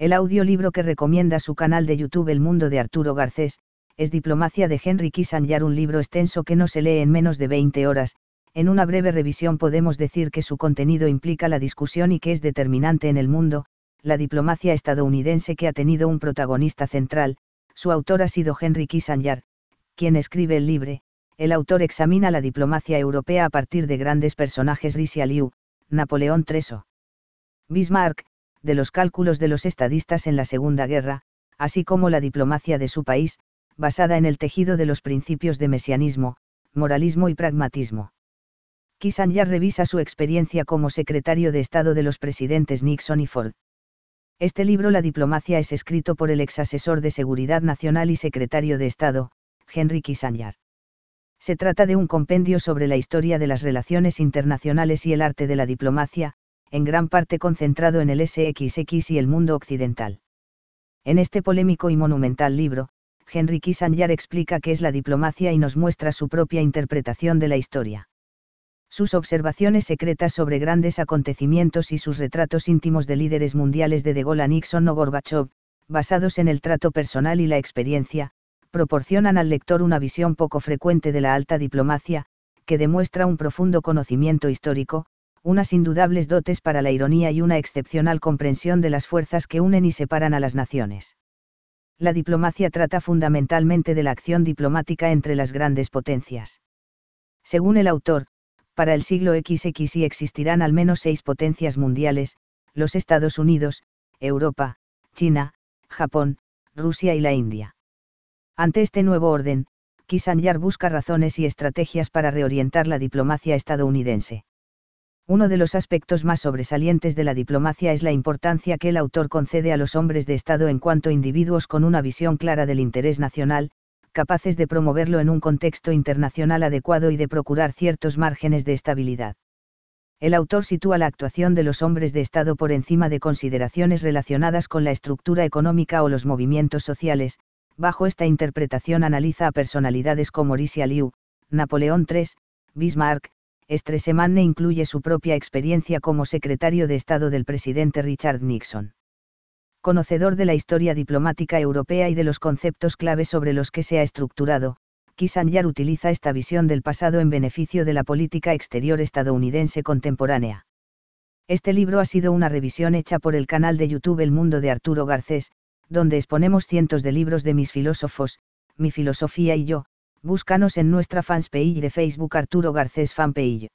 El audiolibro que recomienda su canal de YouTube El Mundo de Arturo Garcés, es Diplomacia de Henry Kissinger, un libro extenso que no se lee en menos de 20 horas. En una breve revisión podemos decir que su contenido implica la discusión y que es determinante en el mundo, la diplomacia estadounidense que ha tenido un protagonista central, su autor ha sido Henry Kissinger, quien escribe el libro. El autor examina la diplomacia europea a partir de grandes personajes Rishi Liu Napoleón III. Bismarck, de los cálculos de los estadistas en la Segunda Guerra, así como la diplomacia de su país, basada en el tejido de los principios de mesianismo, moralismo y pragmatismo. Kissinger revisa su experiencia como secretario de Estado de los presidentes Nixon y Ford. Este libro La diplomacia es escrito por el ex asesor de Seguridad Nacional y secretario de Estado, Henry Kissinger. Se trata de un compendio sobre la historia de las relaciones internacionales y el arte de la diplomacia, en gran parte concentrado en el SXX y el mundo occidental. En este polémico y monumental libro, Henry Kissinger explica qué es la diplomacia y nos muestra su propia interpretación de la historia. Sus observaciones secretas sobre grandes acontecimientos y sus retratos íntimos de líderes mundiales de De Gaulle a Nixon o Gorbachev, basados en el trato personal y la experiencia, proporcionan al lector una visión poco frecuente de la alta diplomacia, que demuestra un profundo conocimiento histórico, unas indudables dotes para la ironía y una excepcional comprensión de las fuerzas que unen y separan a las naciones. La diplomacia trata fundamentalmente de la acción diplomática entre las grandes potencias. Según el autor, para el siglo XXI existirán al menos seis potencias mundiales, los Estados Unidos, Europa, China, Japón, Rusia y la India. Ante este nuevo orden, Kissinger busca razones y estrategias para reorientar la diplomacia estadounidense. Uno de los aspectos más sobresalientes de la diplomacia es la importancia que el autor concede a los hombres de Estado en cuanto individuos con una visión clara del interés nacional, capaces de promoverlo en un contexto internacional adecuado y de procurar ciertos márgenes de estabilidad. El autor sitúa la actuación de los hombres de Estado por encima de consideraciones relacionadas con la estructura económica o los movimientos sociales, bajo esta interpretación analiza a personalidades como Risia Liu, Napoleón III, Bismarck, Stresemanne incluye su propia experiencia como secretario de Estado del presidente Richard Nixon. Conocedor de la historia diplomática europea y de los conceptos clave sobre los que se ha estructurado, Kissinger utiliza esta visión del pasado en beneficio de la política exterior estadounidense contemporánea. Este libro ha sido una revisión hecha por el canal de YouTube El Mundo de Arturo Garcés, donde exponemos cientos de libros de mis filósofos, mi filosofía y yo, búscanos en nuestra fanpage de Facebook Arturo Garcés Fanpage.